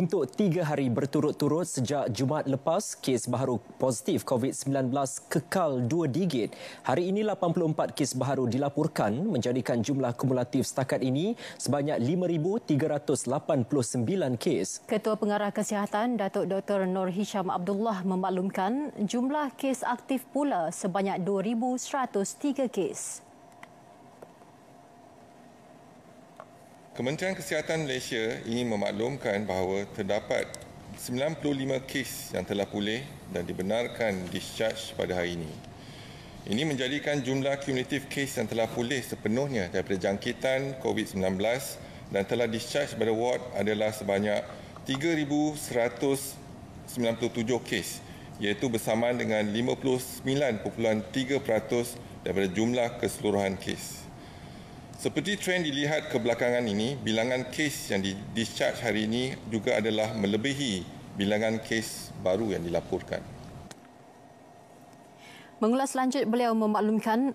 Untuk tiga hari berturut-turut sejak Jumaat lepas, kes baharu positif COVID-19 kekal dua digit. Hari ini 84 kes baharu dilaporkan menjadikan jumlah kumulatif setakat ini sebanyak 5,389 kes. Ketua Pengarah Kesihatan Datuk Dr. Nur Hisham Abdullah memaklumkan jumlah kes aktif pula sebanyak 2,103 kes. Kementerian Kesihatan Malaysia ingin memaklumkan bahawa terdapat 95 kes yang telah pulih dan dibenarkan discharge pada hari ini. Ini menjadikan jumlah kumulatif kes yang telah pulih sepenuhnya daripada jangkitan COVID-19 dan telah discharge pada ward adalah sebanyak 3,197 kes iaitu bersamaan dengan 59.3% daripada jumlah keseluruhan kes. Seperti tren dilihat kebelakangan ini, bilangan kes yang di-discharge hari ini juga adalah melebihi bilangan kes baru yang dilaporkan. Mengulas lanjut, beliau memaklumkan 46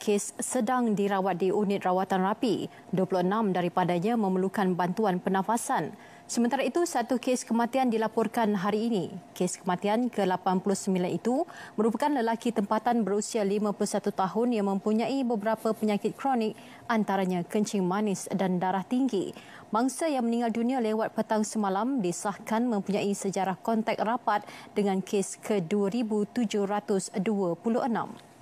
kes sedang dirawat di unit rawatan rapi. 26 daripadanya memerlukan bantuan pernafasan. Sementara itu, satu kes kematian dilaporkan hari ini. Kes kematian ke-89 itu merupakan lelaki tempatan berusia 51 tahun yang mempunyai beberapa penyakit kronik antaranya kencing manis dan darah tinggi. Mangsa yang meninggal dunia lewat petang semalam disahkan mempunyai sejarah kontak rapat dengan kes ke-2726.